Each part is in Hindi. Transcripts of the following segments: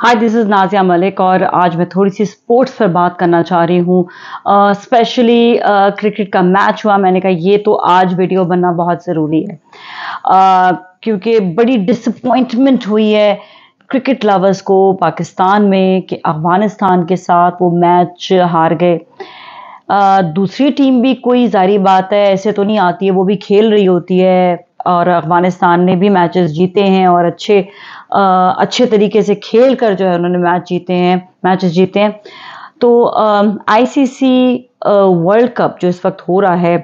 Hi this is Nazia Malik और आज मैं थोड़ी सी स्पोर्ट्स पर बात करना चाह रही हूँ स्पेशली क्रिकेट का मैच हुआ मैंने कहा ये तो आज वीडियो बनना बहुत ज़रूरी है uh, क्योंकि बड़ी डिसपॉइंटमेंट हुई है क्रिकेट लवर्स को पाकिस्तान में कि अफ़गानिस्तान के साथ वो मैच हार गए uh, दूसरी टीम भी कोई जारी बात है ऐसे तो नहीं आती है वो भी खेल रही होती है और अफगानिस्तान ने भी मैचेस जीते हैं और अच्छे आ, अच्छे तरीके से खेल कर जो है उन्होंने मैच जीते हैं मैचेस जीते हैं तो आईसीसी वर्ल्ड कप जो इस वक्त हो रहा है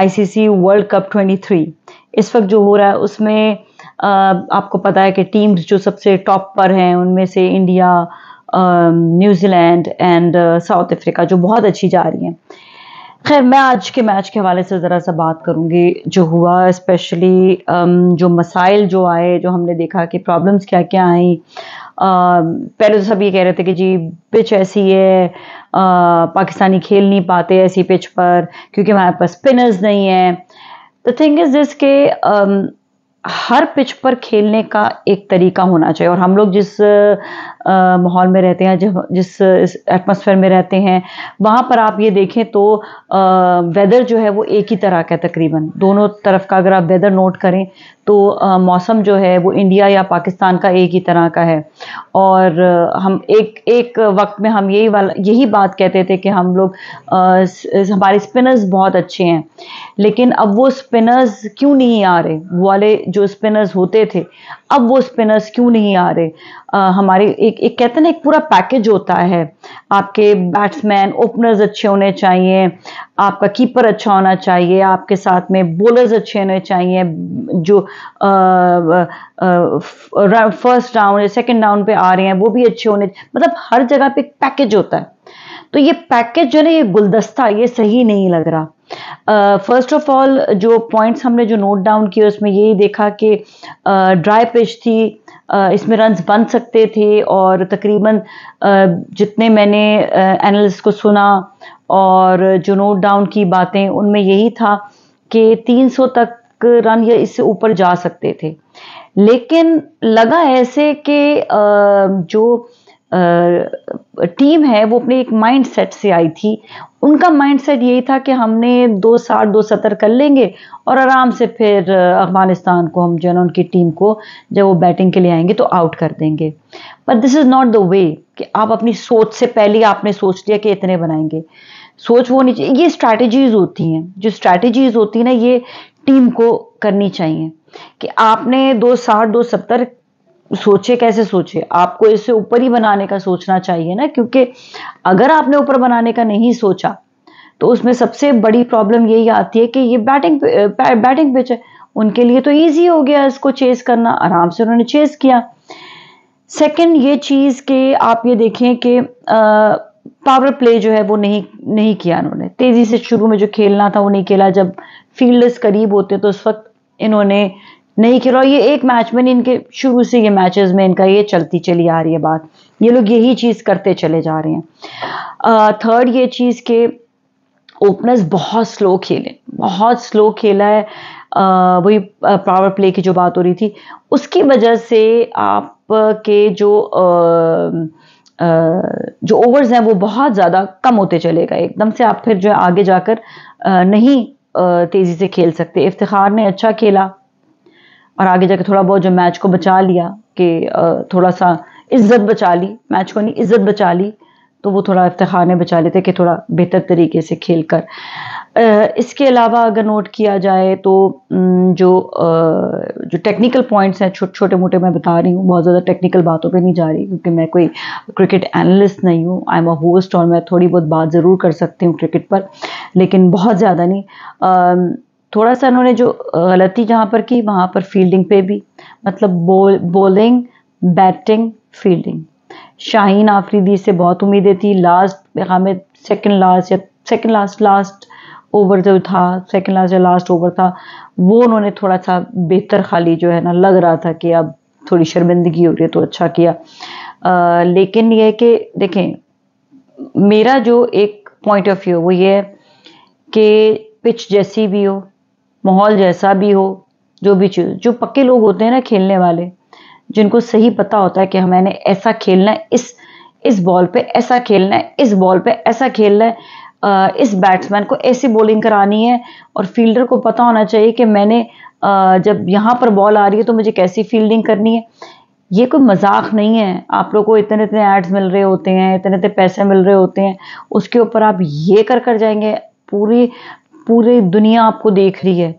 आईसीसी वर्ल्ड कप 23 इस वक्त जो हो रहा है उसमें आ, आपको पता है कि टीम्स जो सबसे टॉप पर हैं उनमें से India New Zealand and south Africa जो बहुत अच्छी जा रही हैं खैर मैं आज के मैच के हवाले से ज़रा सा बात करूँगी जो हुआ स्पेशली um, जो मसाइल जो आए जो हमने देखा कि प्रॉब्लम्स क्या क्या आई um, पहले तो सब ये कह रहे थे कि जी पिच ऐसी है uh, पाकिस्तानी खेल नहीं पाते ऐसी पिच पर क्योंकि हमारे पास स्पिनर्स नहीं हैं द थिंग इज़ दिस के हर पिच पर खेलने का एक तरीका होना चाहिए और हम लोग जिस माहौल में रहते हैं जब जिस एटमॉस्फेयर में रहते हैं वहाँ पर आप ये देखें तो वेदर जो है वो एक ही तरह का है तकरीबन दोनों तरफ का अगर आप वेदर नोट करें तो मौसम जो है वो इंडिया या पाकिस्तान का एक ही तरह का है और हम एक एक वक्त में हम यही वाला यही बात कहते थे कि हम लोग हमारे स्पिनर्स बहुत अच्छे हैं लेकिन अब वो स्पिनर्स क्यों नहीं आ रहे वो वाले जो स्पिनर्स होते थे अब वो स्पिनर्स क्यों नहीं आ रहे हमारे एक एक कहते हैं ना एक पूरा पैकेज होता है आपके बैट्समैन ओपनर्स अच्छे होने चाहिए आपका कीपर अच्छा होना चाहिए आपके साथ में बॉलर्स अच्छे होने चाहिए जो फर्स्ट राउंड या सेकेंड राउंड पे आ रहे हैं वो भी अच्छे होने मतलब हर जगह पे एक पैकेज होता है तो ये पैकेज जो है ना ये गुलदस्ता ये सही नहीं लग रहा फर्स्ट ऑफ ऑल जो पॉइंट्स हमने जो नोट डाउन किए उसमें यही देखा कि ड्राई पिच थी इसमें रन बन सकते थे और तकरीबन जितने मैंने एनालिस्ट को सुना और जो नोट डाउन की बातें उनमें यही था कि 300 तक रन या इससे ऊपर जा सकते थे लेकिन लगा ऐसे कि जो टीम है वो अपने एक माइंड सेट से आई थी उनका माइंड सेट यही था कि हमने दो साठ दो सत्तर कर लेंगे और आराम से फिर अफगानिस्तान को हम जो है ना उनकी टीम को जब वो बैटिंग के लिए आएंगे तो आउट कर देंगे but this is not the way कि आप अपनी सोच से पहले आपने सोच लिया कि इतने बनाएंगे सोच वो नहीं चाहिए ये स्ट्रैटेजीज होती हैं जो स्ट्रैटेजीज होती हैं ना ये टीम को करनी चाहिए कि आपने दो साठ दो सत्तर सोचे कैसे सोचे आपको इससे ऊपर ही बनाने का सोचना चाहिए ना क्योंकि अगर आपने ऊपर बनाने का नहीं सोचा तो उसमें सबसे बड़ी प्रॉब्लम यही आती है कि ये बैटिंग बैटिंग पिच है उनके लिए तो ईजी हो गया इसको चेस करना आराम से उन्होंने चेस किया सेकंड ये चीज़ के आप ये देखें कि पावर uh, प्ले जो है वो नहीं नहीं किया उन्होंने तेज़ी से शुरू में जो खेलना था वो नहीं खेला जब फील्डर्स करीब होते तो उस वक्त इन्होंने नहीं खिलाओ ये एक मैच में नहीं इनके शुरू से ये मैचेस में इनका ये चलती चली आ रही है बात ये लोग यही चीज़ करते चले जा रहे हैं थर्ड ये चीज़ के ओपनर्स बहुत स्लो खेले बहुत स्लो खेला है वही पावर प्ले की जो बात हो रही थी उसकी वजह से आपके जो आ, आ, जो ओवर्स हैं वो बहुत ज़्यादा कम होते चले गए एकदम से आप फिर जो आगे जाकर नहीं तेज़ी से खेल सकते इफ्तार ने अच्छा खेला और आगे जाके थोड़ा बहुत जो मैच को बचा लिया कि थोड़ा सा इज्जत बचा ली मैच को नहीं इज्जत बचा ली तो वो थोड़ा इफ्तार ने बचा लेते कि थोड़ा बेहतर तरीके से खेल कर इसके अलावा अगर नोट किया जाए तो जो जो टेक्निकल पॉइंट्स हैं छोटे छोटे मोटे मैं बता रही हूँ बहुत ज़्यादा टेक्निकल बातों पे नहीं जा रही क्योंकि मैं कोई क्रिकेट एनालिस्ट नहीं हूँ आई एम अ होस्ट और मैं थोड़ी बहुत बात ज़रूर कर सकती हूँ क्रिकेट पर लेकिन बहुत ज़्यादा नहीं थोड़ा सा उन्होंने जो गलती जहाँ पर की वहाँ पर फील्डिंग पे भी मतलब बोल bowling batting fielding Shaheen Afridi से बहुत उम्मीदें थी लास्ट हमें सेकंड लास्ट या सेकंड लास्ट लास्ट ओवर जो था सेकंड लास्ट या लास्ट ओवर था वो उन्होंने थोड़ा सा बेहतर खाली जो है ना लग रहा था कि अब थोड़ी शर्मिंदगी हो रही है तो अच्छा किया आ, लेकिन ये कि देखें मेरा जो एक पॉइंट ऑफ व्यू वो ये है कि पिच जैसी भी हो माहौल जैसा भी हो जो भी चीज़ जो पक्के लोग होते हैं ना खेलने वाले जिनको सही पता होता है कि हमें हाँ, ऐसा खेलना है इस इस बॉल पे ऐसा खेलना है इस बॉल पे ऐसा खेलना है इस बैट्समैन को ऐसी बॉलिंग करानी है और फील्डर को पता होना चाहिए कि मैंने जब यहाँ पर बॉल आ रही है तो मुझे कैसी फील्डिंग करनी है ये कोई मजाक नहीं है आप लोग को इतने इतने एड्स मिल रहे होते हैं इतने इतने पैसे मिल रहे होते हैं उसके ऊपर आप ये कर कर जाएंगे पूरी पूरी दुनिया आपको देख रही है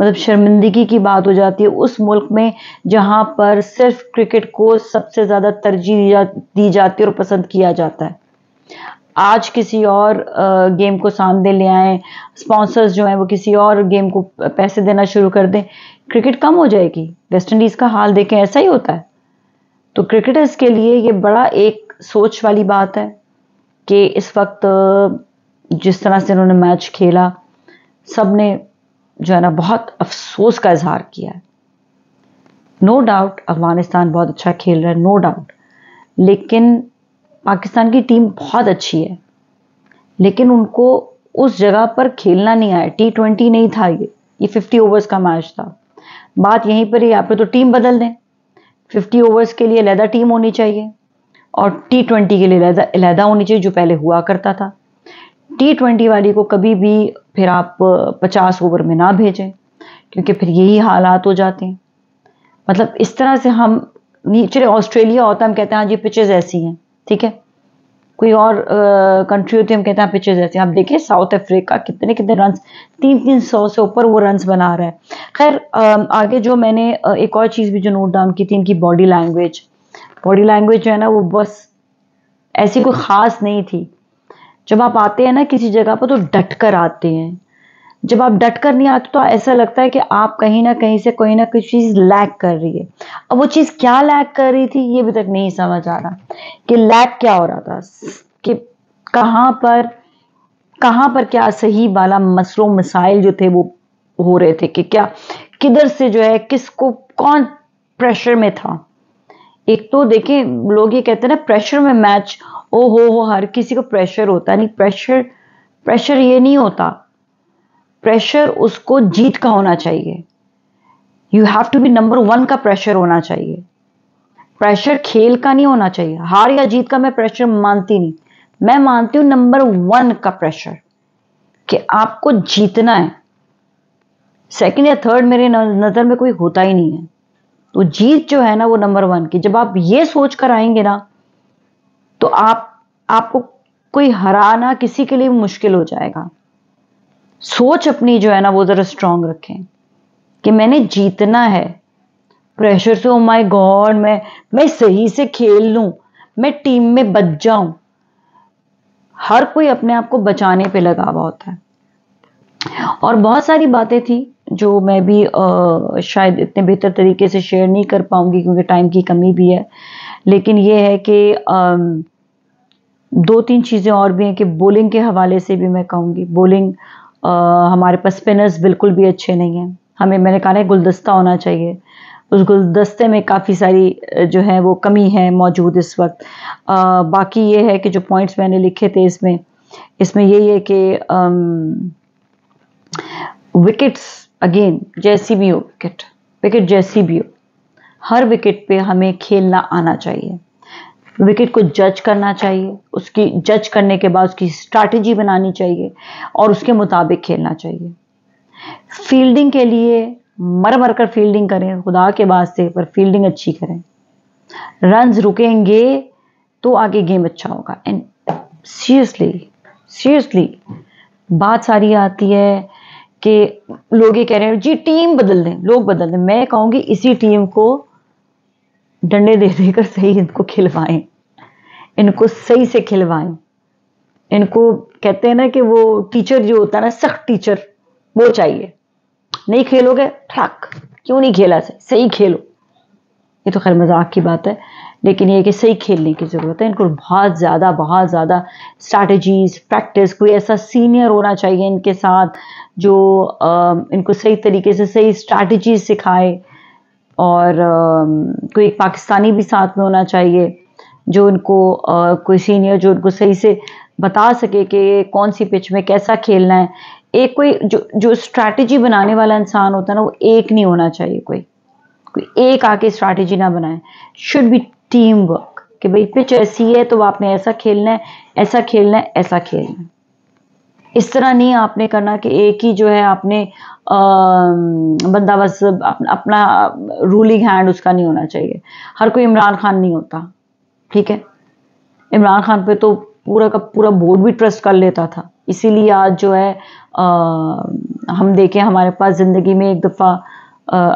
मतलब शर्मिंदगी की बात हो जाती है उस मुल्क में जहाँ पर सिर्फ क्रिकेट को सबसे ज़्यादा तरजीह दी जाती है और पसंद किया जाता है आज किसी और गेम को सामने ले आए स्पॉन्सर्स जो हैं वो किसी और गेम को पैसे देना शुरू कर दें क्रिकेट कम हो जाएगी वेस्ट इंडीज़ का हाल देखें ऐसा ही होता है तो क्रिकेटर्स के लिए ये बड़ा एक सोच वाली बात है कि इस वक्त जिस तरह से उन्होंने मैच खेला सब ने जो है ना बहुत अफसोस का इजहार किया है नो डाउट अफगानिस्तान बहुत अच्छा खेल रहा है नो डाउट लेकिन पाकिस्तान की टीम बहुत अच्छी है लेकिन उनको उस जगह पर खेलना नहीं आया टी ट्वेंटी नहीं था ये ये फिफ्टी ओवर्स का मैच था बात यहीं पर ही यहाँ तो टीम बदल दें फिफ्टी ओवर्स के लिए अलहदा टीम होनी चाहिए और टी ट्वेंटी के लिए अलहदा होनी चाहिए जो पहले हुआ करता था टी ट्वेंटी वाली को कभी भी फिर आप पचास ओवर में ना भेजें क्योंकि फिर यही हालात हो जाते हैं मतलब इस तरह से हम नीचे ऑस्ट्रेलिया होता हम कहते हैं हाँ जी पिचेज ऐसी हैं ठीक है कोई और कंट्री होती है हम कहते हैं पिचेज हाँ, ऐसे आप देखिए साउथ अफ्रीका कितने कितने रन तीन तीन सौ से ऊपर वो रन बना रहा है खैर आगे जो मैंने एक और चीज़ भी जो नोट डाउन की थी इनकी बॉडी लैंग्वेज बॉडी लैंग्वेज जो है ना वो बस ऐसी कोई ख़ास नहीं थी जब आप आते हैं ना किसी जगह पर तो डट कर आते हैं जब आप डट कर नहीं आते तो ऐसा लगता है कि आप कहीं ना कहीं से कोई ना कोई चीज़ लैक कर रही है अब वो चीज़ क्या लैक कर रही थी ये भी तक नहीं समझ आ रहा कि लैक क्या हो रहा था कि कहाँ पर कहाँ पर क्या सही वाला मसलों मिसाइल जो थे वो हो रहे थे कि क्या किधर से जो है किसको कौन प्रेशर में था एक तो देखिए लोग ये कहते हैं ना प्रेशर में मैच ओ हो हो हर किसी को प्रेशर होता नहीं प्रेशर प्रेशर ये नहीं होता प्रेशर उसको जीत का होना चाहिए you have to be number one का प्रेशर होना चाहिए प्रेशर खेल का नहीं होना चाहिए हार या जीत का मैं प्रेशर मानती नहीं मैं मानती हूं नंबर वन का प्रेशर कि आपको जीतना है सेकंड या थर्ड मेरे नज़र में कोई होता ही नहीं है तो जीत जो है ना वो नंबर वन की जब आप ये सोच कर आएंगे ना तो आप आपको कोई हराना किसी के लिए मुश्किल हो जाएगा सोच अपनी जो है ना वो ज़रा स्ट्रांग रखें कि मैंने जीतना है प्रेशर से ओ माय गॉड मैं मैं सही से खेल लू मैं टीम में बच जाऊं हर कोई अपने आप को बचाने पे लगा हुआ होता है और बहुत सारी बातें थी जो मैं भी आ, शायद इतने बेहतर तरीके से शेयर नहीं कर पाऊंगी क्योंकि टाइम की कमी भी है लेकिन ये है कि दो तीन चीज़ें और भी हैं कि बॉलिंग के हवाले से भी मैं कहूँगी बॉलिंग हमारे पास स्पिनर्स बिल्कुल भी अच्छे नहीं हैं हमें मैंने कहा ना गुलदस्ता होना चाहिए उस गुलदस्ते में काफ़ी सारी जो है वो कमी है मौजूद इस वक्त आ, बाकी ये है कि जो पॉइंट्स मैंने लिखे थे इसमें इसमें यही है कि विकेट्स अगेन जैसी भी हो विकेट विकेट जैसी भी हो हर विकेट पे हमें खेलना आना चाहिए विकेट को जज करना चाहिए उसकी जज करने के बाद उसकी स्ट्रैटेजी बनानी चाहिए और उसके मुताबिक खेलना चाहिए फील्डिंग के लिए मर मर कर फील्डिंग करें खुदा के बाद से पर फील्डिंग अच्छी करें रन्स रुकेंगे तो आगे गेम अच्छा होगा एंड सीरियसली सीरियसली बात सारी आती है कि लोग ये कह रहे हैं जी टीम बदल दें लोग बदल दें मैं कहूंगी इसी टीम को डंडे दे देकर सही इनको खिलवाएं इनको सही से खिलवाएं इनको कहते हैं ना कि वो टीचर जो होता है ना सख्त टीचर वो चाहिए नहीं खेलोगे ठक क्यों नहीं खेला से सही खेलो ये तो खैर मजाक की बात है लेकिन ये कि सही खेलने की ज़रूरत है इनको बहुत ज़्यादा बहुत ज़्यादा स्ट्रैटेजीज प्रैक्टिस कोई ऐसा सीनियर होना चाहिए इनके साथ जो इनको सही तरीके से सही स्ट्रैटेजी सिखाए और कोई एक पाकिस्तानी भी साथ में होना चाहिए जो उनको कोई सीनियर जो उनको सही से बता सके कि कौन सी पिच में कैसा खेलना है एक कोई जो जो स्ट्रैटेजी बनाने वाला इंसान होता है ना वो एक नहीं होना चाहिए कोई कोई एक आके स्ट्रैटेजी ना बनाए शुड बी टीम वर्क कि भाई पिच ऐसी है तो आपने ऐसा खेलना है ऐसा खेलना है ऐसा खेलना है इस तरह नहीं आपने करना कि एक ही जो है आपने आ, बंदा बस अपना रूलिंग हैंड उसका नहीं होना चाहिए हर कोई इमरान खान नहीं होता ठीक है इमरान खान पे तो पूरा का पूरा बोर्ड भी ट्रस्ट कर लेता था इसीलिए आज जो है आ, हम देखें हमारे पास ज़िंदगी में एक दफ़ा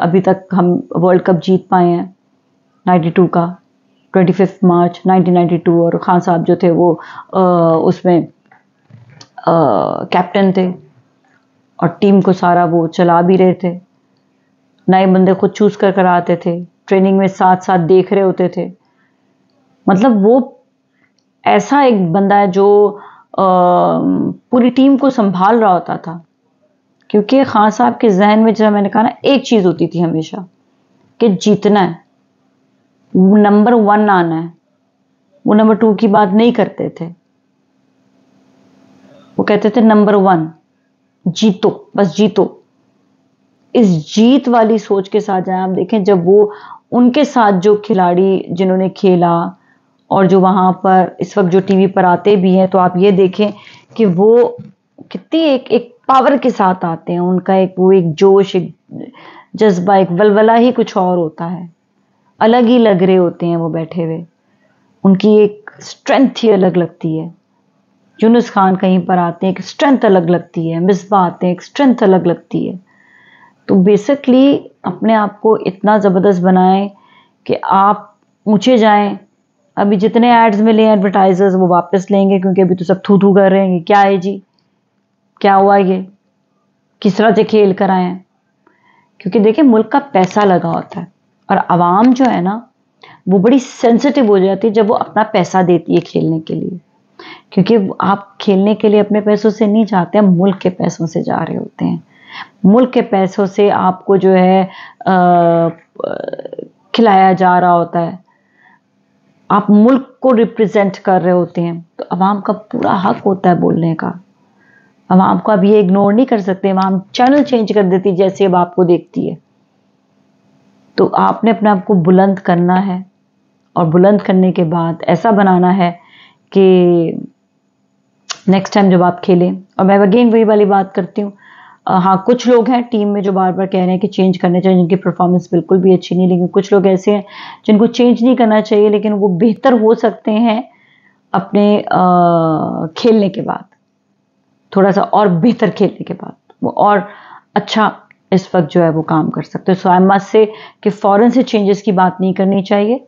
अभी तक हम वर्ल्ड कप जीत पाए हैं 92 का 25 मार्च 1992 और ख़ान साहब जो थे वो आ, उसमें कैप्टन थे और टीम को सारा वो चला भी रहे थे नए बंदे खुद चूज कर कर आते थे ट्रेनिंग में साथ साथ देख रहे होते थे मतलब वो ऐसा एक बंदा है जो आ, पूरी टीम को संभाल रहा होता था क्योंकि खान साहब के जहन में जब मैंने कहा ना एक चीज़ होती थी हमेशा कि जीतना है नंबर वन आना है वो नंबर टू की बात नहीं करते थे वो कहते थे नंबर वन जीतो बस जीतो इस जीत वाली सोच के साथ जाए आप देखें जब वो उनके साथ जो खिलाड़ी जिन्होंने खेला और जो वहां पर इस वक्त जो टीवी पर आते भी हैं तो आप ये देखें कि वो कितनी एक एक पावर के साथ आते हैं उनका एक वो एक जोश एक जज्बा एक वलवला ही कुछ और होता है अलग ही लग रहे होते हैं वो बैठे हुए उनकी एक स्ट्रेंथ ही अलग लगती है यूनुस खान कहीं पर आते हैं एक स्ट्रेंथ अलग लगती है मिसबा आते हैं एक स्ट्रेंथ अलग लगती है तो बेसिकली अपने आप को इतना ज़बरदस्त बनाएं कि आप ऊँचे जाएँ अभी जितने एड्स मिले हैं एडवर्टाइजर्स वो वापस लेंगे क्योंकि अभी तो सब थू थू कर रहे हैं क्या है जी क्या हुआ ये किस तरह से खेल कर आए हैं क्योंकि देखिए मुल्क का पैसा लगा होता है और आवाम जो है ना वो बड़ी सेंसिटिव हो जाती है जब वो अपना पैसा देती है खेलने के लिए क्योंकि आप खेलने के लिए अपने पैसों से नहीं जाते हैं मुल्क के पैसों से जा रहे होते हैं मुल्क के पैसों से आपको जो है आ, खिलाया जा रहा होता है आप मुल्क को रिप्रेजेंट कर रहे होते हैं तो आवाम का पूरा हक होता है बोलने का अवाम को अब ये इग्नोर नहीं कर सकते अवाम चैनल चेंज कर देती जैसे अब आपको देखती है तो आपने अपने आप को बुलंद करना है और बुलंद करने के बाद ऐसा बनाना है कि नेक्स्ट टाइम जब आप खेलें और मैं अगेन वही वाली बात करती हूँ हाँ कुछ लोग हैं टीम में जो बार बार कह रहे हैं कि चेंज करने चाहिए जिनकी परफॉर्मेंस बिल्कुल भी अच्छी नहीं लेकिन कुछ लोग ऐसे हैं जिनको चेंज नहीं करना चाहिए लेकिन वो बेहतर हो सकते हैं अपने आ, खेलने के बाद थोड़ा सा और बेहतर खेलने के बाद वो और अच्छा इस वक्त जो है वो काम कर सकते हैं सो आई मस्ट से कि फ़ौरन से चेंजेस की बात नहीं करनी चाहिए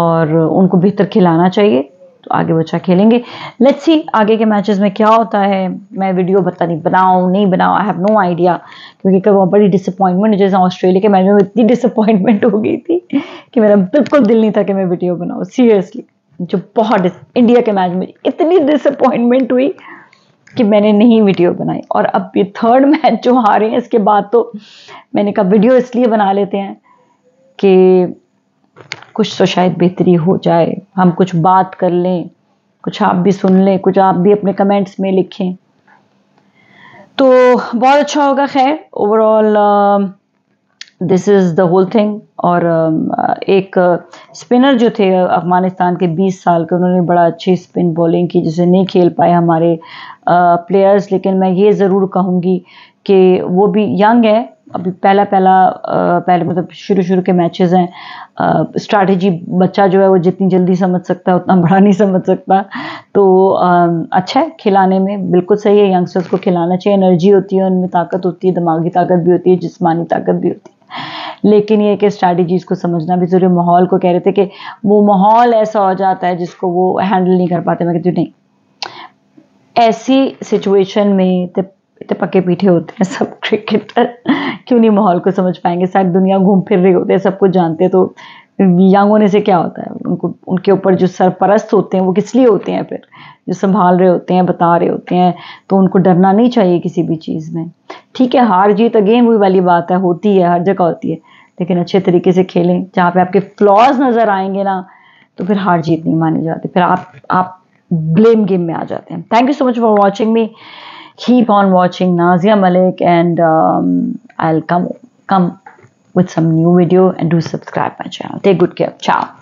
और उनको बेहतर खिलाना चाहिए तो आगे बच्चा खेलेंगे लेट्स सी आगे के मैचेस में क्या होता है मैं वीडियो बता नहीं बनाऊँ नहीं बनाऊँ आई हैव नो आइडिया क्योंकि कब वहाँ बड़ी डिसअपॉइंटमेंट जैसे ऑस्ट्रेलिया के मैच में इतनी डिसअपॉइंटमेंट हो गई थी कि मेरा बिल्कुल दिल नहीं था कि मैं वीडियो बनाऊँ सीरियसली जो बहुत इंडिया के मैच में इतनी डिसअपॉइंटमेंट हुई कि मैंने नहीं वीडियो बनाई और अब ये थर्ड मैच जो हारे हैं इसके बाद तो मैंने कहा वीडियो इसलिए बना लेते हैं कि कुछ तो शायद बेहतरी हो जाए हम कुछ बात कर लें कुछ आप भी सुन लें कुछ आप भी अपने कमेंट्स में लिखें तो बहुत अच्छा होगा खैर overall this is the whole thing और uh, एक स्पिनर जो थे अफ़गानिस्तान के 20 साल के उन्होंने बड़ा अच्छी स्पिन बॉलिंग की जिसे नहीं खेल पाए हमारे प्लेयर्स uh, लेकिन मैं ये ज़रूर कहूँगी कि वो भी यंग है अभी पहला पहला पहले मतलब शुरू शुरू के मैचेस हैं स्ट्रैटेजी बच्चा जो है वो जितनी जल्दी समझ सकता है उतना बड़ा नहीं समझ सकता तो अच्छा है खिलाने में बिल्कुल सही है यंगस्टर्स को खिलाना चाहिए एनर्जी होती है उनमें ताकत होती है दिमागी ताकत भी होती है जिसमानी ताकत भी होती है लेकिन ये कि स्ट्रैटेजीज़ को समझना भी ज़रूरी माहौल को कह रहे थे कि वो माहौल ऐसा हो जाता है जिसको वो हैंडल नहीं कर पाते मैं कहती हूँ नहीं ऐसी सिचुएशन में इतने पक्के पीठे होते हैं सब क्रिकेटर क्यों नहीं माहौल को समझ पाएंगे सारी दुनिया घूम फिर रही होती है कुछ जानते तो यंग होने से क्या होता है उनको उनके ऊपर जो सरपरस्त होते हैं वो किस लिए होते हैं फिर जो संभाल रहे होते हैं बता रहे होते हैं तो उनको डरना नहीं चाहिए किसी भी चीज़ में ठीक है हार जीत अगेन वही वाली बात है होती है हर जगह होती है लेकिन अच्छे तरीके से खेलें जहाँ पे आपके फ्लॉज नज़र आएंगे ना तो फिर हार जीत नहीं मानी जाती फिर आप आप ब्लेम गेम में आ जाते हैं thank you so much for watching me keep on watching Nazia Malik and um, I'll come come with some new video and do subscribe my channel. Take good care. Ciao.